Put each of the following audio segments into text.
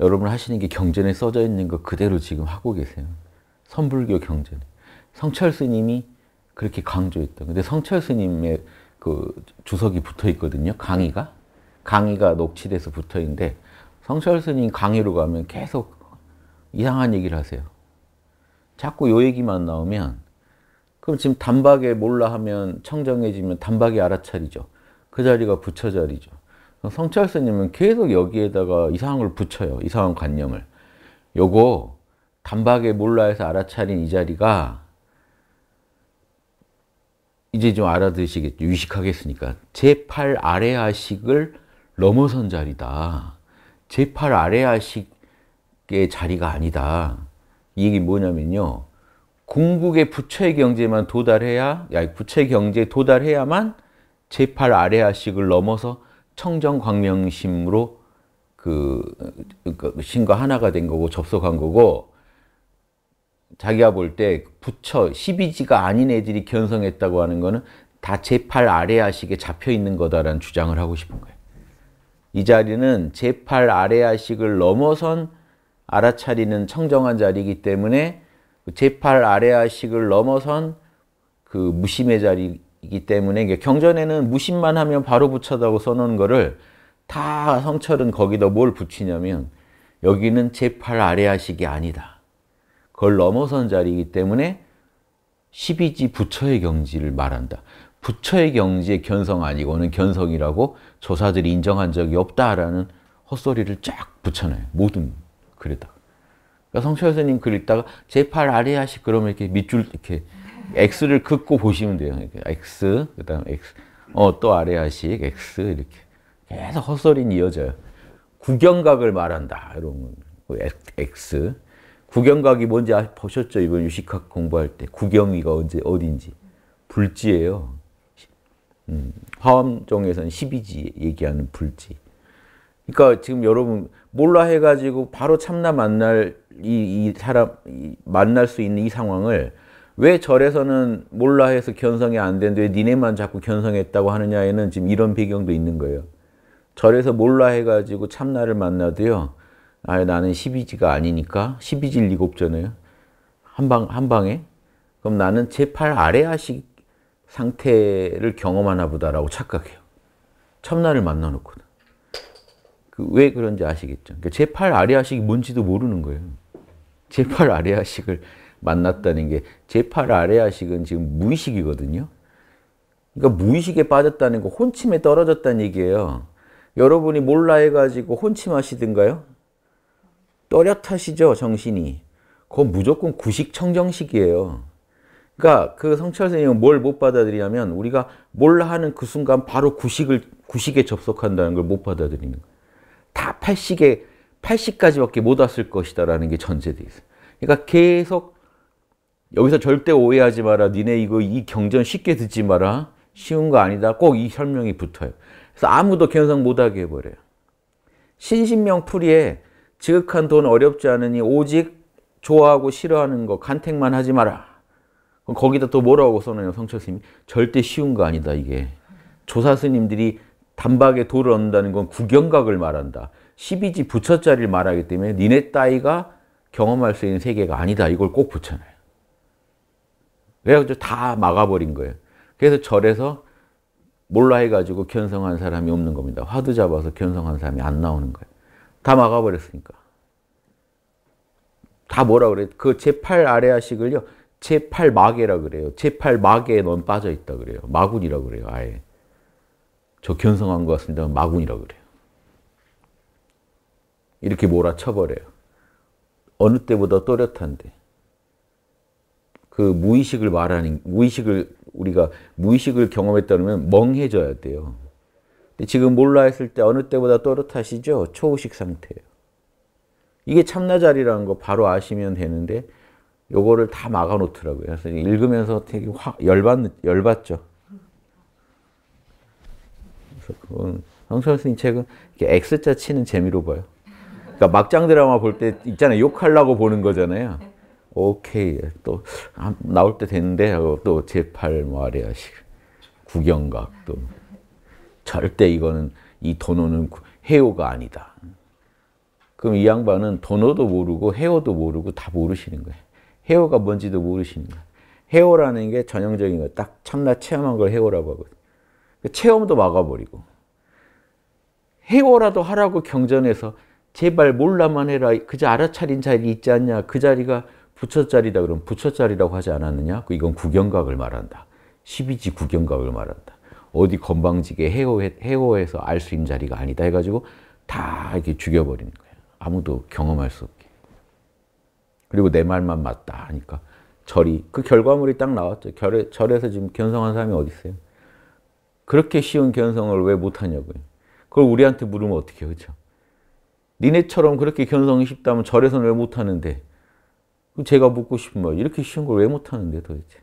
여러분 하시는 게 경전에 써져 있는 거 그대로 지금 하고 계세요. 선불교 경전. 성철 스님이 그렇게 강조했던. 근데 성철 스님의 그 주석이 붙어 있거든요. 강의가. 강의가 녹취돼서 붙어 있는데 성철 스님 강의로 가면 계속 이상한 얘기를 하세요. 자꾸 요 얘기만 나오면 그럼 지금 단박에 몰라 하면 청정해지면 단박에 알아차리죠. 그 자리가 부처 자리죠. 성찰 스님은 계속 여기에다가 이상한 걸 붙여요. 이상한 관념을. 요거 단박에 몰라해서 알아차린 이 자리가 이제 좀 알아들으시겠죠. 유식하겠으니까. 제8 아래아식을 넘어선 자리다. 제8 아래아식의 자리가 아니다. 이 얘기 뭐냐면요. 궁극의 부처의 경제만 도달해야, 야, 부처의 경제에 도달해야만 제8 아래아식을 넘어서 청정 광명심으로 그, 그러니까 그 신과 하나가 된 거고 접속한 거고 자기가 볼 때 부처 12지가 아닌 애들이 견성했다고 하는 거는 다 제팔 아래아식에 잡혀 있는 거다라는 주장을 하고 싶은 거예요. 이 자리는 제팔 아래아식을 넘어선 알아차리는 청정한 자리이기 때문에 제팔 아래아식을 넘어선 그 무심의 자리 이기 때문에 경전에는 무신만 하면 바로 부처다고 써놓은 거를 다 성철은 거기다 뭘 붙이냐면 여기는 제팔 아래하식이 아니다. 그걸 넘어선 자리이기 때문에 12지 부처의 경지를 말한다. 부처의 경지의 견성 아니고는 견성이라고 조사들이 인정한 적이 없다라는 헛소리를 쫙 붙여놔요. 모든 글에다가. 그러니까 성철 선생님글 읽다가 제팔 아래하식 그러면 이렇게 밑줄 이렇게 x를 긋고 보시면 돼요. x, 그 다음 x, 어, 또 아래 하식, x, 이렇게. 계속 헛소리 이어져요. 구경각을 말한다. 이런 거. 그 x. 구경각이 뭔지 아, 보셨죠? 이번 유식학 공부할 때. 구경이가 언제, 어딘지. 불지예요. 음, 화엄종에서는 12지 얘기하는 불지. 그러니까 지금 여러분 몰라 해가지고 바로 참나 만날 이, 이 사람 이, 만날 수 있는 이 상황을 왜 절에서는 몰라 해서 견성이 안 되는데 왜 니네만 자꾸 견성했다고 하느냐에는 지금 이런 배경도 있는 거예요. 절에서 몰라 해가지고 참나를 만나도요. 아 나는 12지가 아니니까 12질 리곱잖아요. 한방 한 방에 그럼 나는 제 팔 아래 아식 상태를 경험하나 보다라고 착각해요. 참나를 만나놓고 그왜 그런지 아시겠죠? 그러니까 제팔 아래 아식이 뭔지도 모르는 거예요. 제 팔 아래 아식을 만났다는 게 제 팔아래아식은 지금 무의식이거든요. 그러니까 무의식에 빠졌다는 거 혼침에 떨어졌다는 얘기예요. 여러분이 몰라 해가지고 혼침하시든가요? 또렷하시죠 정신이. 그건 무조건 구식청정식이에요. 그러니까 그 성철 선생님은 뭘 못 받아들이냐면 우리가 몰라 하는 그 순간 바로 구식을 구식에 접속한다는 걸 못 받아들이는 거예요. 다 80에 80까지밖에 못 왔을 것이다라는 게 전제돼 있어요. 그러니까 계속 여기서 절대 오해하지 마라. 니네 이거 이 경전 쉽게 듣지 마라. 쉬운 거 아니다. 꼭 이 설명이 붙어요. 그래서 아무도 견성 못하게 해버려요. 신신명 풀이에 지극한 돈 어렵지 않으니 오직 좋아하고 싫어하는 거 간택만 하지 마라. 그럼 거기다 또 뭐라고 써놓냐 성철스님이 절대 쉬운 거 아니다 이게. 조사스님들이 단박에 돌을 얻는다는 건 구경각을 말한다. 12지 부처짜리를 말하기 때문에 니네 따위가 경험할 수 있는 세계가 아니다. 이걸 꼭 붙여놔요. 그래가지고 다 막아버린 거예요. 그래서 절에서 몰라 해가지고 견성한 사람이 없는 겁니다. 화두 잡아서 견성한 사람이 안 나오는 거예요. 다 막아버렸으니까. 다 뭐라 그래? 그 제팔 아래아식을요. 제팔 마개라 그래요. 제팔 마개에 넌 빠져 있다 그래요. 마군이라 그래요. 아예. 저 견성한 것 같습니다. 마군이라 그래요. 이렇게 몰아쳐버려요. 어느 때보다 또렷한데. 그 무의식을 말하는 무의식을 우리가 무의식을 경험했다면 멍해져야 돼요. 근데 지금 몰라 했을 때 어느 때보다 또렷하시죠? 초의식 상태예요. 이게 참나자리라는 거 바로 아시면 되는데 요거를 다 막아 놓더라고요. 그래서 읽으면서 되게 확 열받 열받죠. 그래서 그건 형 선생님 책은 이렇게 X자 치는 재미로 봐요. 그러니까 막장 드라마 볼 때 있잖아요. 욕하려고 보는 거잖아요. 오케이 또 나올 때 됐는데 하고 또 제팔 말이야 구경각 도 절대 이거는 이 도노는 해오가 아니다. 그럼 이 양반은 도노도 모르고 해오도 모르고 다 모르시는 거예요. 해오가 뭔지도 모르시는 거예요. 해오라는 게 전형적인 거예요. 딱 참나 체험한 걸 해오라고 하거든요. 그 체험도 막아버리고 해오라도 하라고 경전에서 제발 몰라만 해라. 그저 알아차린 자리 있지 않냐. 그 자리가 부처짜리다 그러면 부처짜리라고 하지 않았느냐? 그 이건 구경각을 말한다. 12지 구경각을 말한다. 어디 건방지게 해호, 해서 알 수 있는 자리가 아니다 해가지고 다 이렇게 죽여버리는 거야. 아무도 경험할 수 없게. 그리고 내 말만 맞다 하니까 절이 그 결과물이 딱 나왔죠. 절에, 절에서 지금 견성한 사람이 어디 있어요? 그렇게 쉬운 견성을 왜 못하냐고요. 그걸 우리한테 물으면 어떻게 그죠? 니네처럼 그렇게 견성이 쉽다면 절에서는 왜 못하는데 제가 묻고 싶은 말 뭐 이렇게 쉬운 걸 왜 못하는데 도대체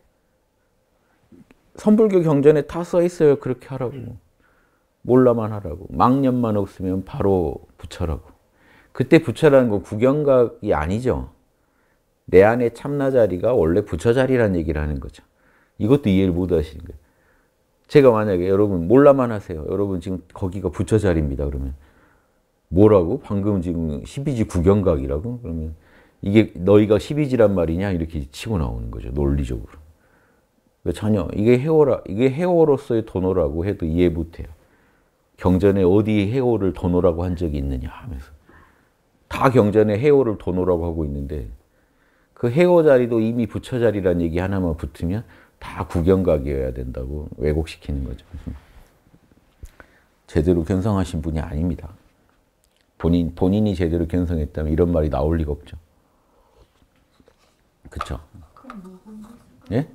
선불교 경전에 다 써 있어요 그렇게 하라고 음. 몰라만 하라고 망념만 없으면 바로 부처라고 그때 부처라는 건 구경각이 아니죠 내 안에 참나 자리가 원래 부처 자리란 얘기를 하는 거죠 이것도 이해를 못 하시는 거예요 제가 만약에 여러분 몰라만 하세요 여러분 지금 거기가 부처 자리입니다 그러면 뭐라고? 방금 지금 12지 구경각이라고? 그러면 이게 너희가 12지란 말이냐 이렇게 치고 나오는 거죠. 논리적으로. 그러니까 전혀 이게 해오라 이게 해오로서의 도노라고 해도 이해 못해요. 경전에 어디 해오를 도노라고 한 적이 있느냐 하면서 다 경전에 해오를 도노라고 하고 있는데 그 해오 자리도 이미 부처 자리란 얘기 하나만 붙으면 다 구경각이어야 된다고 왜곡시키는 거죠. 제대로 견성하신 분이 아닙니다. 본인 본인이 제대로 견성했다면 이런 말이 나올 리가 없죠. 그쵸. 뭐 예?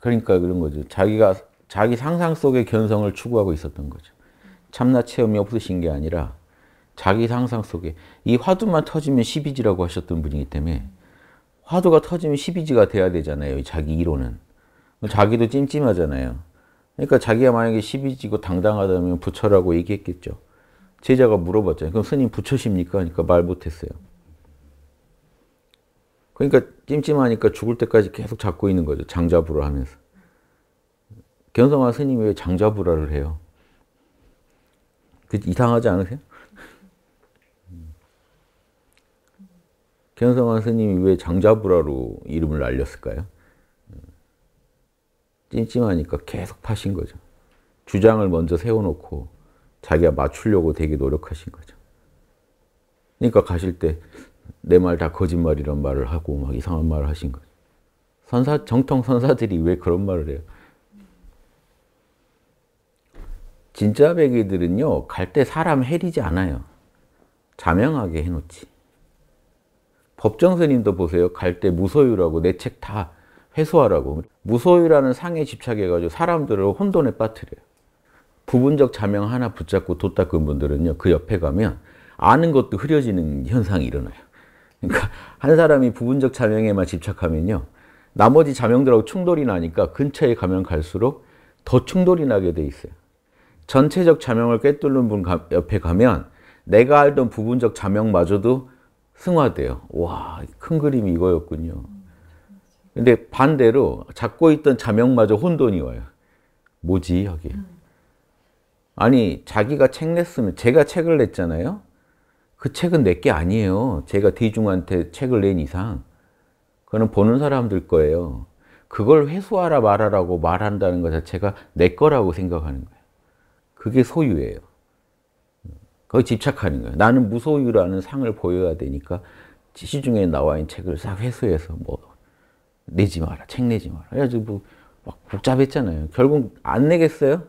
그러니까 그런 거죠. 자기가 자기 상상 속의 견성을 추구하고 있었던 거죠. 참나 체험이 없으신 게 아니라 자기 상상 속에 이 화두만 터지면 12지라고 하셨던 분이기 때문에 화두가 터지면 12지가 돼야 되잖아요. 자기 이론은. 자기도 찜찜하잖아요. 그러니까 자기가 만약에 12지고 당당하다면 부처라고 얘기했겠죠. 제자가 물어봤잖아요. 그럼 스님 부처십니까? 그러니까 말 못했어요. 그러니까 찜찜하니까 죽을 때까지 계속 잡고 있는 거죠. 장자부라 하면서. 견성화 스님이 왜 장자부라를 해요? 그 이상하지 않으세요? 견성화 스님이 왜 장자부라로 이름을 날렸을까요? 찜찜하니까 계속 파신 거죠. 주장을 먼저 세워놓고 자기가 맞추려고 되게 노력하신 거죠. 그러니까 가실 때 내말다 거짓말이란 말을 하고 막 이상한 말을 하신 거죠. 선사 정통 선사들이 왜 그런 말을 해요? 진짜 백의들은요 갈 때 사람 해리지 않아요. 자명하게 해놓지. 법정스님도 보세요. 갈 때 무소유라고 내 책 다 회수하라고. 무소유라는 상에 집착해가지고 사람들을 혼돈에 빠뜨려요. 부분적 자명 하나 붙잡고 돋닦은 분들은요, 그 옆에 가면 아는 것도 흐려지는 현상이 일어나요. 그러니까 한 사람이 부분적 자명에만 집착하면요. 나머지 자명들하고 충돌이 나니까 근처에 가면 갈수록 더 충돌이 나게 돼 있어요. 전체적 자명을 꿰뚫는 분 옆에 가면 내가 알던 부분적 자명마저도 승화돼요. 와, 큰 그림이 이거였군요. 근데 반대로 잡고 있던 자명마저 혼돈이 와요. 뭐지, 여기. 아니, 자기가 책 냈으면, 제가 책을 냈잖아요. 그 책은 내 게 아니에요. 제가 대중한테 책을 낸 이상. 그거는 보는 사람들 거예요. 그걸 회수하라 말하라고 말한다는 것 자체가 내 거라고 생각하는 거예요. 그게 소유예요. 거기 집착하는 거예요. 나는 무소유라는 상을 보여야 되니까 시중에 나와 있는 책을 싹 회수해서 뭐 내지 마라, 책 내지 마라. 그래가지막 뭐 복잡했잖아요. 결국 안 내겠어요?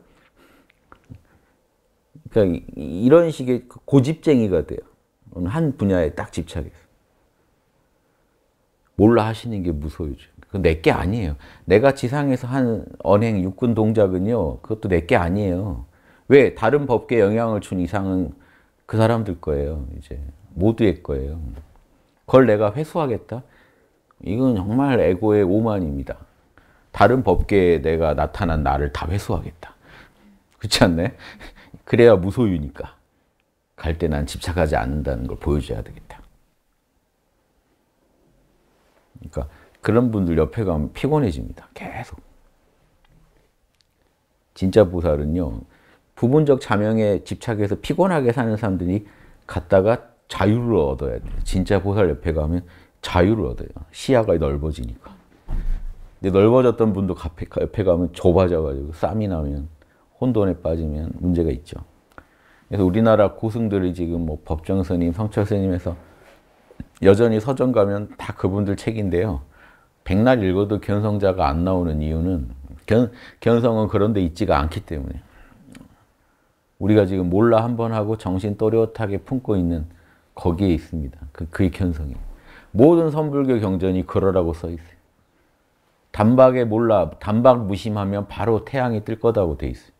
그러니까 이런 식의 고집쟁이가 돼요. 한 분야에 딱 집착해서. 몰라 하시는 게 무서워요. 그건 내 게 아니에요. 내가 지상에서 한 언행, 육군 동작은요. 그것도 내게 아니에요. 왜? 다른 법계 영향을 준 이상은 그 사람들 거예요. 이제 모두의 거예요. 그걸 내가 회수하겠다? 이건 정말 에고의 오만입니다. 다른 법계에 내가 나타난 나를 다 회수하겠다. 그렇지 않나 그래야 무소유니까. 갈때난 집착하지 않는다는 걸 보여줘야 되겠다. 그러니까 그런 분들 옆에 가면 피곤해집니다. 계속. 진짜 보살은요. 부분적 자명에 집착해서 피곤하게 사는 사람들이 갔다가 자유를 얻어야 돼요. 진짜 보살 옆에 가면 자유를 얻어요. 시야가 넓어지니까. 근데 넓어졌던 분도 옆에 가면 좁아져가지고 쌈이 나면 혼돈에 빠지면 문제가 있죠. 그래서 우리나라 고승들이 지금 뭐 법정 선님 성철 선임에서 여전히 서점 가면 다 그분들 책인데요. 백날 읽어도 견성자가 안 나오는 이유는 견, 견성은 그런데 있지가 않기 때문에 우리가 지금 몰라 한번 하고 정신 또렷하게 품고 있는 거기에 있습니다. 그, 그게 견성이 모든 선불교 경전이 그러라고 써 있어요. 단박에 몰라, 단박 무심하면 바로 태양이 뜰 거다고 돼 있어요.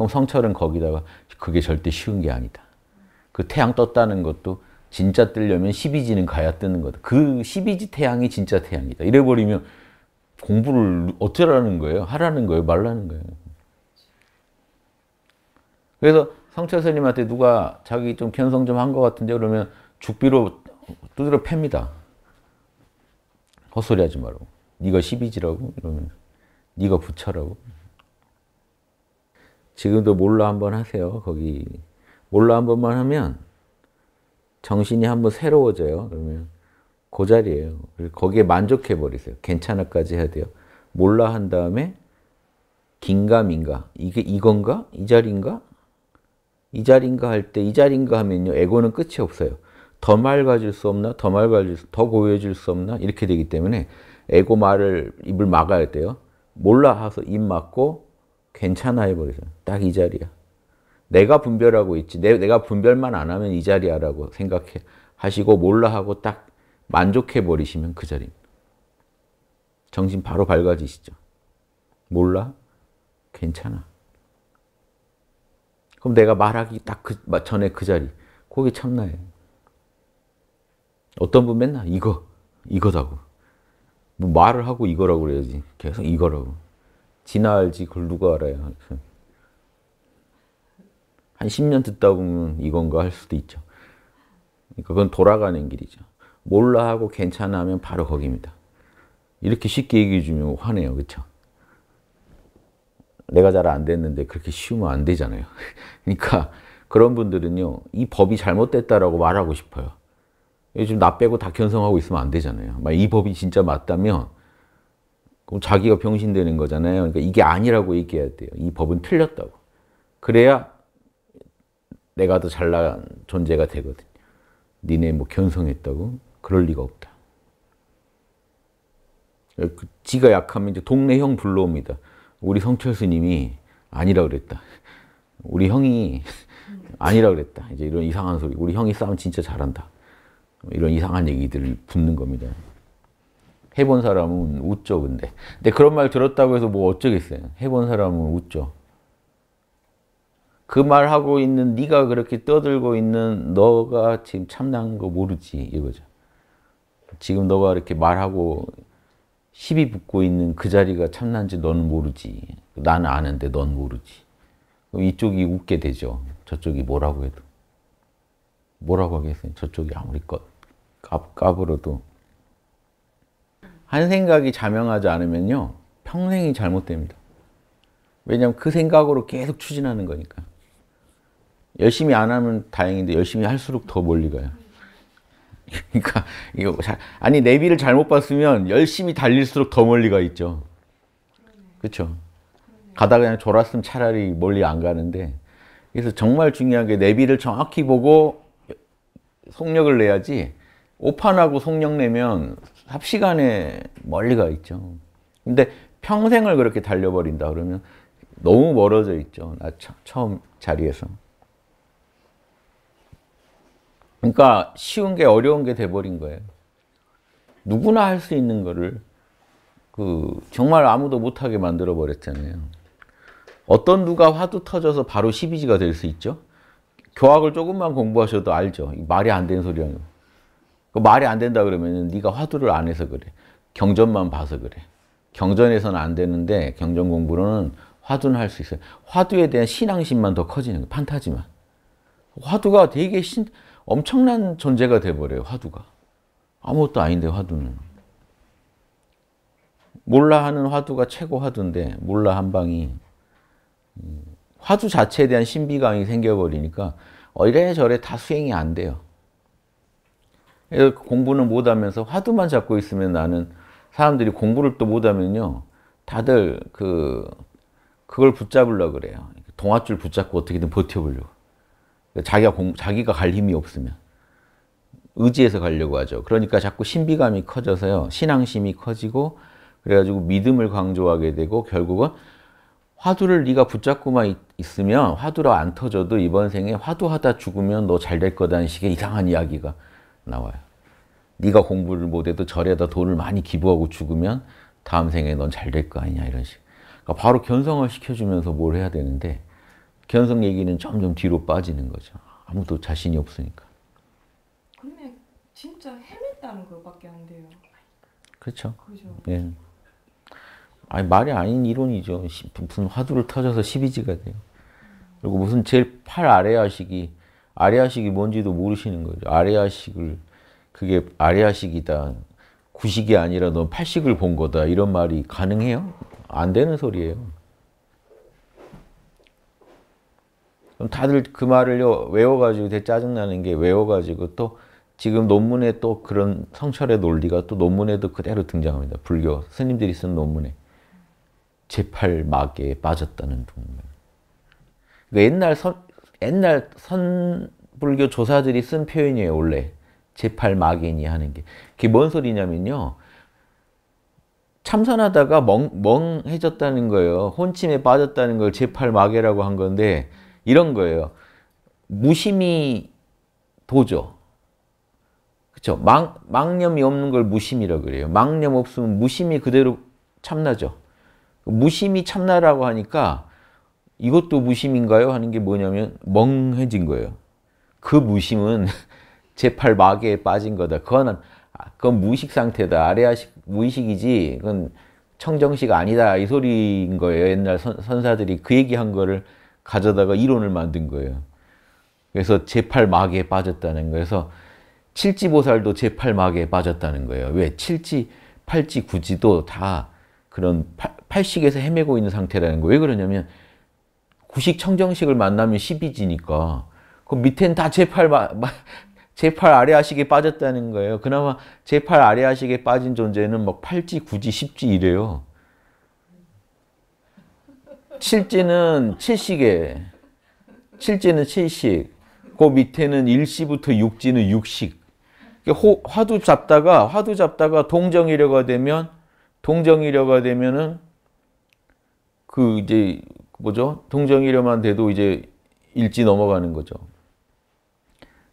그럼 성철은 거기다가 그게 절대 쉬운 게 아니다. 그 태양 떴다는 것도 진짜 뜨려면 12지는 가야 뜨는 거다. 그 12지 태양이 진짜 태양이다. 이래버리면 공부를 어쩌라는 거예요? 하라는 거예요? 말라는 거예요? 그래서 성철 스님한테 누가 자기 좀 견성 좀 한 것 같은데 그러면 죽비로 두드려 팹니다. 헛소리 하지 말고. 네가 12지라고? 이러면 네가 부처라고? 지금도 몰라 한 번 하세요. 거기 몰라 한 번만 하면 정신이 한번 새로워져요. 그러면 그 자리예요. 거기에 만족해 버리세요. 괜찮아까지 해야 돼요. 몰라 한 다음에 긴가민가 이게 이건가 이 자리인가 이 자리인가 할 때 이 자리인가 하면요 에고는 끝이 없어요. 더 맑아질 수 없나 더 맑아질 수, 더 고요해질 수 없나 이렇게 되기 때문에 에고 말을 입을 막아야 돼요. 몰라 하서 입 막고 괜찮아 해버리세요딱 이 자리야. 내가 분별하고 있지. 내, 내가 분별만 안 하면 이 자리야라고 생각해 하시고 몰라 하고 딱 만족해 버리시면 그 자리입니다. 정신 바로 밝아지시죠. 몰라? 괜찮아. 그럼 내가 말하기 딱그 전에 그 자리. 거기 참나예요. 어떤 분 맨날 이거, 이거다고. 뭐 말을 하고 이거라고 그래야지. 계속 이거라고. 지나 알지 그걸 누가 알아요. 한 10년 듣다 보면 이건가 할 수도 있죠. 그러니까 그건 돌아가는 길이죠. 몰라 하고 괜찮아 하면 바로 거기입니다. 이렇게 쉽게 얘기해 주면 화내요. 그렇죠? 내가 잘 안 됐는데 그렇게 쉬우면 안 되잖아요. 그러니까 그런 분들은요. 이 법이 잘못됐다라고 말하고 싶어요. 요즘 나 빼고 다 견성하고 있으면 안 되잖아요. 막이 법이 진짜 맞다면 그럼 자기가 병신되는 거잖아요. 그러니까 이게 아니라고 얘기해야 돼요. 이 법은 틀렸다고. 그래야 내가 더 잘난 존재가 되거든. 니네 뭐 견성했다고? 그럴 리가 없다. 그 지가 약하면 이제 동네 형 불러옵니다. 우리 성철 스님이 아니라 그랬다. 우리 형이 아니라 그랬다. 이제 이런 이상한 소리. 우리 형이 싸움 진짜 잘한다. 뭐 이런 이상한 얘기들을 붙는 겁니다. 해본 사람은 웃죠, 근데. 근데 그런 말 들었다고 해서 뭐 어쩌겠어요. 해본 사람은 웃죠. 그 말하고 있는 네가 그렇게 떠들고 있는 너가 지금 참난 거 모르지 이거죠. 지금 너가 이렇게 말하고 시비 붙고 있는 그 자리가 참난지 너는 모르지. 나는 아는데 넌 모르지. 이쪽이 웃게 되죠. 저쪽이 뭐라고 해도. 뭐라고 하겠어요. 저쪽이 아무리 까, 까불어도 한 생각이 자명하지 않으면요. 평생이 잘못됩니다. 왜냐하면 그 생각으로 계속 추진하는 거니까. 열심히 안 하면 다행인데 열심히 할수록 더 멀리 가요. 그러니까 이거 자, 아니 내비를 잘못 봤으면 열심히 달릴수록 더 멀리 가 있죠. 그렇죠? 가다 그냥 졸았으면 차라리 멀리 안 가는데 그래서 정말 중요한 게 내비를 정확히 보고 속력을 내야지 오판하고 속력 내면 합시간에 멀리 가 있죠. 근데 평생을 그렇게 달려버린다 그러면 너무 멀어져 있죠. 나 처음 자리에서. 그러니까 쉬운 게 어려운 게 돼버린 거예요. 누구나 할 수 있는 거를 그 정말 아무도 못하게 만들어 버렸잖아요. 어떤 누가 화두 터져서 바로 12지가 될 수 있죠? 교학을 조금만 공부하셔도 알죠. 말이 안 되는 소리라는 그 말이 안 된다 그러면 네가 화두를 안 해서 그래. 경전만 봐서 그래. 경전에서는 안 되는데 경전 공부로는 화두는 할 수 있어요. 화두에 대한 신앙심만 더 커지는 거예요. 판타지만. 화두가 되게 신, 엄청난 존재가 돼버려요. 화두가. 아무것도 아닌데 화두는. 몰라 하는 화두가 최고 화두인데 몰라 한 방이 음, 화두 자체에 대한 신비감이 생겨버리니까 이래저래 다 수행이 안 돼요. 공부는 못하면서 화두만 잡고 있으면 나는 사람들이 공부를 또 못하면요. 다들 그, 그걸 붙잡으려 그래요. 동아줄 붙잡고 어떻게든 버텨보려고. 그러니까 자기가 공, 자기가 갈 힘이 없으면. 의지해서 가려고 하죠. 그러니까 자꾸 신비감이 커져서요. 신앙심이 커지고 그래가지고 믿음을 강조하게 되고 결국은 화두를 네가 붙잡고만 있, 있으면 화두로 안 터져도 이번 생에 화두하다 죽으면 너 잘 될 거다는 식의 이상한 이야기가 나와요. 네가 공부를 못해도 절에다 돈을 많이 기부하고 죽으면 다음 생에 넌 잘 될 거 아니냐 이런 식. 그러니까 바로 견성을 시켜주면서 뭘 해야 되는데 견성 얘기는 점점 뒤로 빠지는 거죠. 아무도 자신이 없으니까. 근데 진짜 헤맸다는 것밖에 안 돼요. 그렇죠. 그렇죠. 예. 아니 말이 아닌 이론이죠. 무슨 화두를 터져서 12지가 돼요. 그리고 무슨 제일 팔 아래 야식이 아리아식이 뭔지도 모르시는 거죠. 아리아식을 그게 아리아식이다. 구식이 아니라 넌 팔식을 본 거다. 이런 말이 가능해요? 안 되는 소리예요. 그럼 다들 그말을 외워가지고 되게 짜증나는 게 외워가지고 또 지금 논문에 또 그런 성찰의 논리가 또 논문에도 그대로 등장합니다. 불교 스님들이 쓴 논문에 제팔막에 빠졌다는 논문. 그러니까 옛날 서, 옛날 선불교 조사들이 쓴 표현이에요, 원래. 제팔막이니 하는 게. 그게 뭔 소리냐면요. 참선하다가 멍, 멍해졌다는 거예요. 혼침에 빠졌다는 걸 제팔막이라고 한 건데 이런 거예요. 무심이 도죠. 그쵸 망, 망념이 없는 걸 무심이라고 그래요. 망념 없으면 무심이 그대로 참나죠. 무심이 참나라고 하니까 이것도 무심인가요? 하는 게 뭐냐면 멍해진 거예요. 그 무심은 제팔 마개에 빠진 거다. 그거는 아, 그건 무의식 상태다. 아래아식 무의식이지. 그건 청정식 아니다. 이 소리인 거예요. 옛날 선, 사들이그 얘기한 거를 가져다가 이론을 만든 거예요. 그래서 제팔 마개에 빠졌다는 거예요그래서 칠지보살도 제팔 마개에 빠졌다는 거예요. 왜? 칠지, 팔지, 구지도 다 그런 팔, 식에서 헤매고 있는 상태라는 거예요. 왜 그러냐면 구식 청정식을 만나면 1 2지니까그 밑엔 다 제팔 제팔 아래 하식에 빠졌다는 거예요. 그나마 제팔 아래 하식에 빠진 존재는 막 뭐 8지, 9지, 10지 이래요. 7지는 7식에 7지는 7식 그 밑에는 1시부터 6지는 6식 호, 화두 잡다가 화두 잡다가 동정이려가 되면 동정이려가 되면은 그 이제 뭐죠? 통정이려만 돼도 이제 일지 넘어가는 거죠.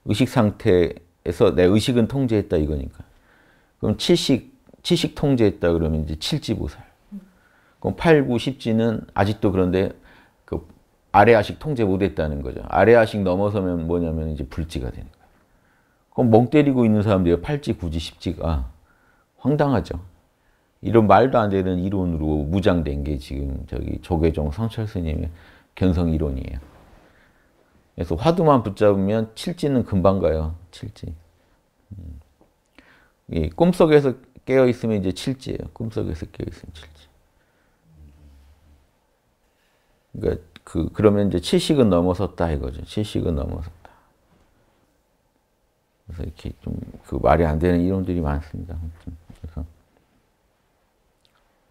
의식 상태에서 내 의식은 통제했다 이거니까. 그럼 칠식, 칠식 통제했다 그러면 이제 칠지보살. 그럼 8, 9, 10지는 아직도 그런데 그 아래아식 통제 못했다는 거죠. 아래아식 넘어서면 뭐냐면 이제 불지가 되는 거예요. 그럼 멍 때리고 있는 사람들이 8지, 9지, 10지가 황당하죠. 이런 말도 안 되는 이론으로 무장된 게 지금 저기 조계종 성철 스님의 견성 이론이에요. 그래서 화두만 붙잡으면 칠지는 금방 가요. 칠지. 음. 예, 꿈속에서 깨어 있으면 이제 칠지예요. 꿈속에서 깨어 있으면 칠지. 그러니까 그 그러면 이제 칠식은 넘어섰다 이거죠. 칠식은 넘어섰다. 그래서 이렇게 좀 그 말이 안 되는 이론들이 많습니다. 그래서